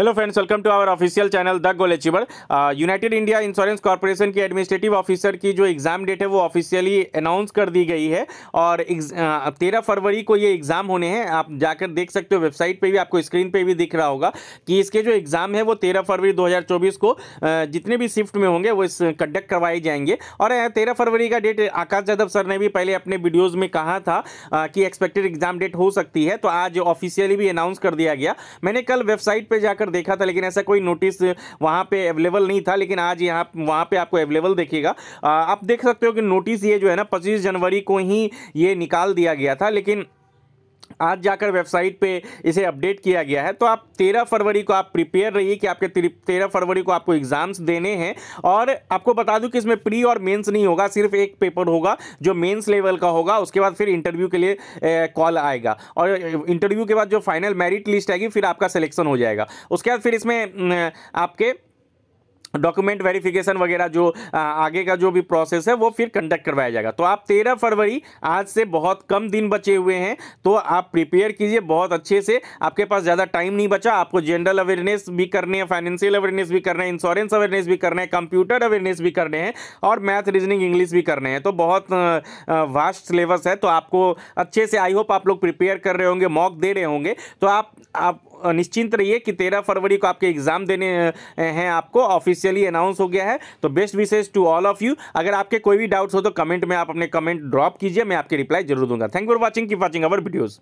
hello friends welcome to our official channel the गोलेचीबर United India Insurance Corporation की administrative officer की जो exam date है वो ऑफिशियली अनाउंस कर दी गई है और uh, तेरह फरवरी को ये एग्ज़ाम होने हैं आप जाकर देख सकते हो वेबसाइट पे भी आपको स्क्रीन पे भी दिख रहा होगा कि इसके जो एग्ज़ाम है वो तेरह फरवरी दो को uh, जितने भी शिफ्ट में होंगे वो कंडक्ट करवाए जाएंगे और uh, तेरह फरवरी का डेट आकाश यादव सर ने भी पहले अपने वीडियोज़ में कहा था कि एक्सपेक्टेड एग्ज़ाम डेट हो सकती है तो आज ऑफिशियली भी अनाउंस कर दिया गया मैंने कल वेबसाइट पर जाकर देखा था लेकिन ऐसा कोई नोटिस वहाँ पे अवेलेबल नहीं था लेकिन आज यहाँ वहाँ पे आपको अवेलेबल देखिएगा आप देख सकते हो कि नोटिस ये जो है ना पच्चीस जनवरी को ही ये निकाल दिया गया था लेकिन आज जाकर वेबसाइट पे इसे अपडेट किया गया है तो आप तेरह फरवरी को आप प्रिपेयर रहिए कि आपके तेरह फरवरी को आपको एग्ज़ाम्स देने हैं और आपको बता दूं कि इसमें प्री और मेंस नहीं होगा सिर्फ एक पेपर होगा जो मेंस लेवल का होगा उसके बाद फिर इंटरव्यू के लिए कॉल आएगा और इंटरव्यू के बाद जो फाइनल मेरिट लिस्ट आएगी फिर आपका सिलेक्शन हो जाएगा उसके बाद फिर इसमें आपके डॉक्यूमेंट वेरिफिकेशन वगैरह जो आगे का जो भी प्रोसेस है वो फिर कंडक्ट करवाया जाएगा तो आप तेरह फरवरी आज से बहुत कम दिन बचे हुए हैं तो आप प्रिपेयर कीजिए बहुत अच्छे से आपके पास ज़्यादा टाइम नहीं बचा आपको जनरल अवेयरनेस भी करनी है फाइनेंशियल अवेयरनेस भी करना है इंश्योरेंस अवेयरनेस भी करना है कंप्यूटर अवेयरनेस भी करने हैं और मैथ रीजनिंग इंग्लिश भी करने हैं तो बहुत वास्ट सिलेबस है तो आपको अच्छे से आई होप आप लोग प्रिपेयर कर रहे होंगे मॉक दे रहे होंगे तो आप आप निश्चिंत रहिए कि तेरह फरवरी को आपके एग्ज़ाम देने हैं आपको ऑफिशियली अनाउंस हो गया है तो best wishes to all of you अगर आपके कोई भी डाउट्स हो तो कमेंट में आप अपने कमेंट ड्रॉप कीजिए मैं आपके रिप्लाई जरूर दूंगा thank for watching keep watching our videos